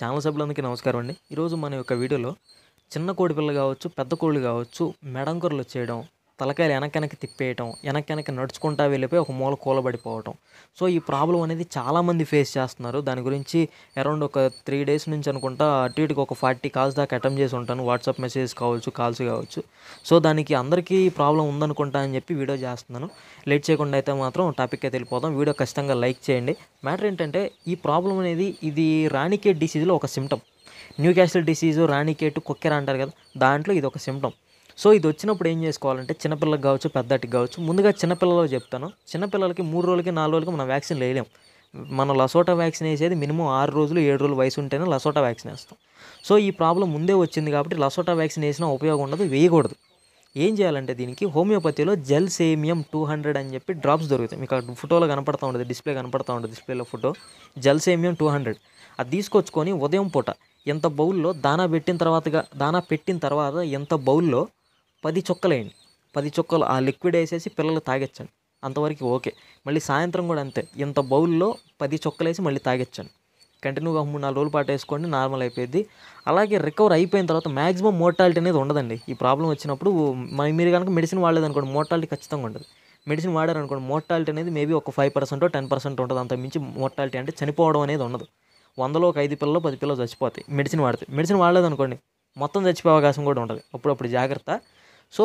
channel సభ్యులందరికీ నమస్కారం అండి ఈరోజు మన యొక్క వీడియోలో చిన్న కోడి పిల్లలు కావచ్చు పెద్ద కోళ్ళు కావచ్చు మెడంకొరలు చేయడం తలకాయలు వెనకెనక్కి తిప్పేయటం వెనకెనక్కి నడుచుకుంటా వెళ్ళిపోయి ఒక మూల కూలబడిపోవటం సో ఈ ప్రాబ్లం అనేది చాలామంది ఫేస్ చేస్తున్నారు దాని గురించి అరౌండ్ ఒక త్రీ డేస్ నుంచి అనుకుంటా అటు ఇటుకి ఒక ఫార్టీ కాల్స్ దాకా అటెంప్ట్ చేసి ఉంటాను వాట్సాప్ మెసేజ్ కావచ్చు కాల్స్ కావచ్చు సో దానికి అందరికీ ప్రాబ్లం ఉందనుకుంటా అని చెప్పి వీడియో చేస్తున్నాను లేట్ చేయకుండా అయితే మాత్రం టాపిక్ అయితే వెళ్ళిపోతాం వీడియో ఖచ్చితంగా లైక్ చేయండి మ్యాటర్ ఏంటంటే ఈ ప్రాబ్లం అనేది ఇది రాణికేట్ డిసీజ్లో ఒక symptom Newcastle disease Ranikhet కుక్కెర అంటారు కదా దాంట్లో ఇది ఒక సిమ్టమ్ సో ఇది వచ్చినప్పుడు ఏం చేసుకోవాలంటే చిన్నపిల్లలకు కావచ్చు పెద్దటికి కావచ్చు ముందుగా చిన్నపిల్లలకు చెప్తాను చిన్నపిల్లలకి మూడు రోజులకి నాలుగు రోజులకి మనం వ్యాక్సిన్ వేయలేం మన లసోటా వ్యాక్సిన్ వేసేది మినిమం ఆరు రోజులు ఏడు రోజులు వయసు ఉంటేనే లసోటా వ్యాక్సిన్ వేస్తాం సో ఈ ప్రాబ్లం ముందే వచ్చింది కాబట్టి లసోటా వ్యాక్సిన్ వేసినా ఉపయోగం ఉండదు వేయకూడదు ఏం చేయాలంటే దీనికి హోమియోపతిలో జెల్ సేమియం టూ హండ్రెడ్ అని చెప్పి డ్రాప్స్ దొరుకుతాయి మీకు అక్కడ ఫోటోలో కనపడతా ఉండదు డిస్ప్లే కనపడుతూ ఉండదు డిస్ప్లేలో ఫోటో జెల్ సేమియం టూ హండ్రెడ్ అది తీసుకొచ్చుకొని ఉదయం పూట ఎంత బౌల్లో దానా పెట్టిన తర్వాతగా దానా పెట్టిన తర్వాత ఎంత బౌల్లో పది వేయండి పది చొక్కలు ఆ లిక్విడ్ వేసేసి పిల్లలు తాగించండి అంతవరకు ఓకే మళ్ళీ సాయంత్రం కూడా అంతే ఇంత బౌల్లో పది చొక్కలేసి మళ్ళీ తాగించండి కంటిన్యూగా మూడు నాలుగు రోజుల పాటు వేసుకోండి నార్మల్ అయిపోయింది అలాగే రికవర్ అయిపోయిన తర్వాత మ్యాక్సిమం మోర్టాలిటీ అనేది ఉండదండి ఈ ప్రాబ్లం వచ్చినప్పుడు మీరు కనుక మెడిసిన్ అనుకోండి మోర్టాలిటీ ఖచ్చితంగా ఉండదు మెడిసిన్ వాడారనుకోండి మోర్టాలిటీ అనేది మేబీ ఒక ఫైవ్ పర్సెంటో టెన్ పర్సెంట్ ఉంటుంది అంత మించి మోర్టాలిటీ అంటే చనిపోవడం అనేది ఉండదు వందలో ఒక ఐదు పిల్లలు పది పిల్లలు చచ్చిపోతాయి మెడిసిన్ వాడితే మెడిసిన్ వాడలేదు అనుకోండి మొత్తం చచ్చిపోయే అవకాశం కూడా ఉండదు అప్పుడప్పుడు జాగ్రత్త సో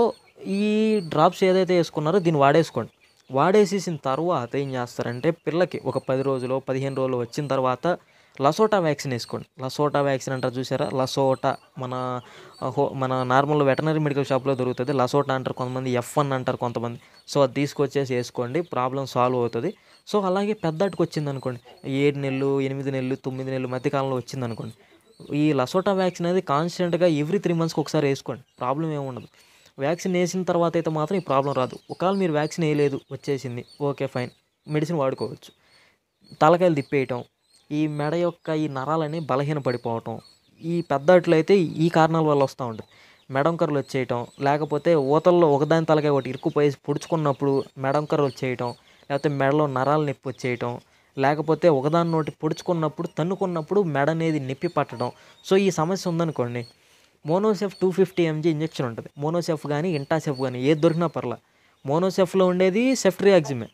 ఈ డ్రాప్స్ ఏదైతే వేసుకున్నారో దీన్ని వాడేసుకోండి వాడేసేసిన తర్వాత ఏం చేస్తారంటే పిల్లకి ఒక పది రోజులు పదిహేను రోజులు వచ్చిన తర్వాత లసోటా వ్యాక్సిన్ వేసుకోండి లసోటా వ్యాక్సిన్ అంటారు చూసారా లసోటా మన హో మన నార్మల్ వెటనరీ మెడికల్ షాప్లో దొరుకుతుంది లసోటా అంటారు కొంతమంది ఎఫ్ వన్ అంటారు కొంతమంది సో అది తీసుకొచ్చేసి వేసుకోండి ప్రాబ్లం సాల్వ్ అవుతుంది సో అలాగే పెద్దటికి వచ్చింది అనుకోండి ఏడు నెలలు ఎనిమిది నెలలు తొమ్మిది నెలలు మధ్యకాలంలో వచ్చింది అనుకోండి ఈ లసోటా వ్యాక్సిన్ అనేది కాన్స్టెంట్గా ఎవ్రీ త్రీ మంత్స్కి ఒకసారి వేసుకోండి ప్రాబ్లం ఉండదు వ్యాక్సిన్ వేసిన తర్వాత అయితే మాత్రం ఈ ప్రాబ్లం రాదు ఒకవేళ మీరు వ్యాక్సిన్ వేయలేదు వచ్చేసింది ఓకే ఫైన్ మెడిసిన్ వాడుకోవచ్చు తలకాయలు తిప్పేయటం ఈ మెడ యొక్క ఈ నరాలని బలహీన పడిపోవటం ఈ పెద్దట్లయితే ఈ కారణాల వల్ల వస్తూ ఉంటుంది మెడంకర్లు వచ్చేయటం లేకపోతే ఊతల్లో ఒకదాని తలకాయ ఒకటి ఇరుక్కుపోయి పొడుచుకున్నప్పుడు మెడంకర్లు వచ్చేయటం లేకపోతే మెడలో నరాలు నొప్పి వచ్చేయటం లేకపోతే ఒకదాని నోటి పొడుచుకున్నప్పుడు తన్నుకున్నప్పుడు మెడ అనేది నొప్పి పట్టడం సో ఈ సమస్య ఉందనుకోండి Monocef two fifty MG injection ఉంటుంది మోనోసెఫ్ కానీ ఇంటాసెఫ్ కానీ ఏది దొరికినా పర్లా మోనోసెఫ్లో ఉండేది సెఫ్ట్రియాక్సిమే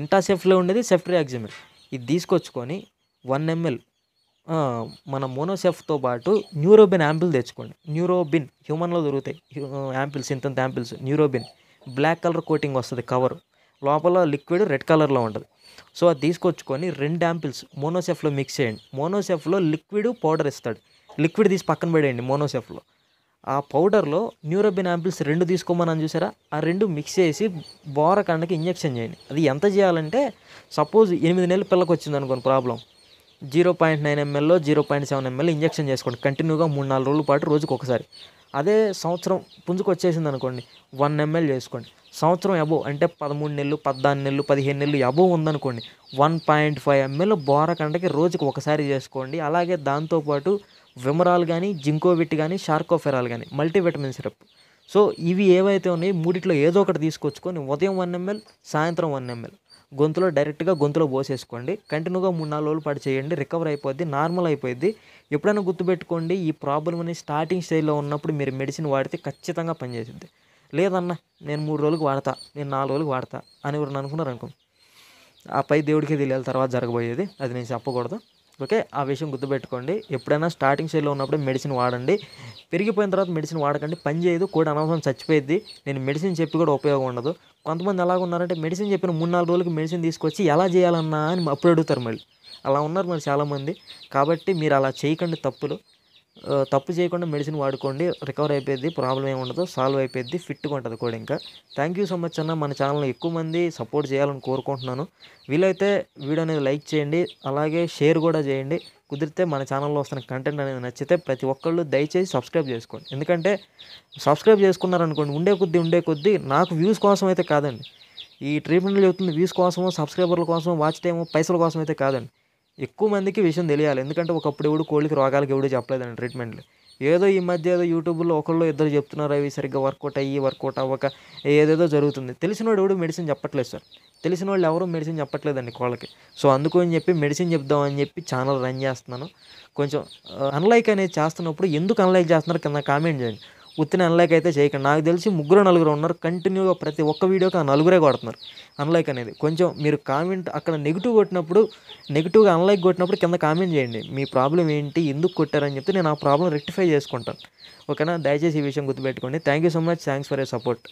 ఇంటాసెఫ్లో ఉండేది సెఫ్ట్రియాక్సిమే ఇది తీసుకొచ్చుకొని వన్ ఎంఎల్ మన మోనోసెఫ్తో పాటు న్యూరోబిన్ యాంపిల్ తెచ్చుకోండి న్యూరోబిన్ హ్యూమన్లో దొరుకుతాయి యాంపిల్స్ ఇంతంత ampoules Neurobion black colour coating వస్తుంది కవర్ లోపల లిక్విడ్ రెడ్ కలర్లో ఉంటుంది సో అది తీసుకొచ్చుకొని రెండు యాంపిల్స్ మోనోసెఫ్లో మిక్స్ చేయండి మోనోసెఫ్లో లిక్విడ్ పౌడర్ ఇస్తాడు లిక్విడ్ తీసి పక్కన పడేయండి మోనోసెఫ్లో ఆ పౌడర్లో న్యూరోబిన్ యాంపిల్స్ రెండు తీసుకోమని చూసారా ఆ రెండు మిక్స్ చేసి బోరకండకి ఇంజెక్షన్ చేయండి అది ఎంత చేయాలంటే సపోజ్ ఎనిమిది నెలల పిల్లకి వచ్చింది అనుకోండి ప్రాబ్లం జీరో పాయింట్ నైన్ ఎంఎల్లో zero point seven ML injection చేసుకోండి కంటిన్యూగా మూడు నాలుగు రోజుల పాటు రోజుకి ఒకసారి అదే సంవత్సరం పుంజుకొచ్చేసింది అనుకోండి వన్ ఎంఎల్ చేసుకోండి సంవత్సరం ఎబో అంటే పదమూడు నెలలు పద్నాలుగు నెలలు పదిహేను నెలలు ఎబో ఉందనుకోండి వన్ పాయింట్ ఫైవ్ ఎంఎల్ బోర కంటకి రోజుకి ఒకసారి చేసుకోండి అలాగే దాంతోపాటు విమరాలు కానీ జింకోవిట్ కానీ షార్కోఫెరాల్ కానీ మల్టీవిటమిన్ సిరప్ సో ఇవి ఏవైతే ఉన్నాయి మూడిట్లో ఏదో ఒకటి తీసుకొచ్చుకొని ఉదయం వన్ ఎంఎల్ సాయంత్రం వన్ ఎంఎల్ గొంతులో డైరెక్ట్గా గొంతులో పోసేసుకోండి కంటిన్యూగా మూడు నాలుగు రోజులు పాటు చేయండి రికవర్ అయిపోద్ది నార్మల్ అయిపోద్ది ఎప్పుడైనా గుర్తుపెట్టుకోండి ఈ ప్రాబ్లం అనేది స్టార్టింగ్ స్టేజ్లో ఉన్నప్పుడు మీరు మెడిసిన్ వాడితే ఖచ్చితంగా పనిచేస్తుంది లేదన్న నేను మూడు రోజులకు వాడతా నేను నాలుగు రోజులకు వాడతా అని ఎవరు అనుకున్నారు అనుకో ఆ పై దేవుడికి తెలియాలి తర్వాత జరగబోయేది అది నేను చెప్పకూడదు ఓకే ఆ విషయం గుర్తుపెట్టుకోండి ఎప్పుడైనా స్టార్టింగ్ స్టేజ్లో ఉన్నప్పుడు మెడిసిన్ వాడండి పెరిగిపోయిన తర్వాత మెడిసిన్ వాడకండి పని చేయదు కూడా అనవసరం చచ్చిపోయింది నేను మెడిసిన్ చెప్పి కూడా ఉపయోగం ఉండదు కొంతమంది ఎలాగ ఉన్నారంటే మెడిసిన్ చెప్పిన మూడు నాలుగు రోజులకి మెడిసిన్ తీసుకొచ్చి ఎలా చేయాలన్నా అని అప్పుడు అడుగుతారు మళ్ళీ అలా ఉన్నారు మరి చాలామంది కాబట్టి మీరు అలా చేయకండి తప్పులు తప్పు చేయకుండా మెడిసిన్ వాడుకోండి రికవర్ అయిపోయింది ప్రాబ్లం ఏమి ఉండదు సాల్వ్ అయిపోయింది ఫిట్గా ఉంటుంది కూడా ఇంకా థ్యాంక్ యూ సో మచ్ అన్న మన ఛానల్ని ఎక్కువ మంది సపోర్ట్ చేయాలని కోరుకుంటున్నాను వీలైతే వీడియో అనేది లైక్ చేయండి అలాగే షేర్ కూడా చేయండి కుదిరితే మన ఛానల్లో వస్తున్న కంటెంట్ అనేది నచ్చితే ప్రతి ఒక్కళ్ళు దయచేసి సబ్స్క్రైబ్ చేసుకోండి ఎందుకంటే సబ్స్క్రైబ్ చేసుకున్నారనుకోండి ఉండే కొద్దీ ఉండే కొద్దీ నాకు వ్యూస్ కోసం అయితే కాదండి ఈ ట్రీట్మెంట్లు చెబుతుంది వ్యూస్ కోసమో సబ్స్క్రైబర్ల కోసమో వాచ్ టైము పైసల కోసం అయితే కాదండి ఎక్కువ మందికి విషయం తెలియాలి ఎందుకంటే ఒకప్పుడు ఎవడు కోళ్ళకి రోగాలకి ఎవడూ చెప్పలేదండి ట్రీట్మెంట్లు ఏదో ఈ మధ్య ఏదో యూట్యూబ్లో ఒకళ్ళు ఇద్దరు చెప్తున్నారు అవి సరిగ్గా వర్కౌట్ అయ్యి వర్కౌట్ అవ్వక ఏదేదో జరుగుతుంది వాడు ఎవడు మెడిసిన్ చెప్పట్లేదు సార్ తెలిసిన వాళ్ళు ఎవరు మెడిసిన్ చెప్పట్లేదండి కోళ్ళకి సో అందుకని చెప్పి మెడిసిన్ చెప్దామని చెప్పి ఛానల్ రన్ చేస్తున్నాను కొంచెం అన్లైక్ అనేది చేస్తున్నప్పుడు ఎందుకు అన్లైక్ చేస్తున్నారు కింద కామెంట్ చేయండి ఉత్తిన అన్లైక్ అయితే చేయకండి నాకు తెలిసి ముగ్గురు నలుగురు ఉన్నారు కంటిన్యూగా ప్రతి ఒక్క వీడియోకి ఆ నలుగురే కొడుతున్నారు అన్లైక్ అనేది కొంచెం మీరు కామెంట్ అక్కడ నెగిటివ్ కొట్టినప్పుడు నెగిటివ్గా అన్లైక్ కొట్టినప్పుడు కింద కామెంట్ చేయండి మీ ప్రాబ్లం ఏంటి ఎందుకు కొట్టారని చెప్తే నేను ఆ ప్రాబ్లం రెక్టిఫై చేసుకుంటాను ఓకేనా దయచేసి ఈ విషయం గుర్తుపెట్టుకోండి thank you so much thanks for your support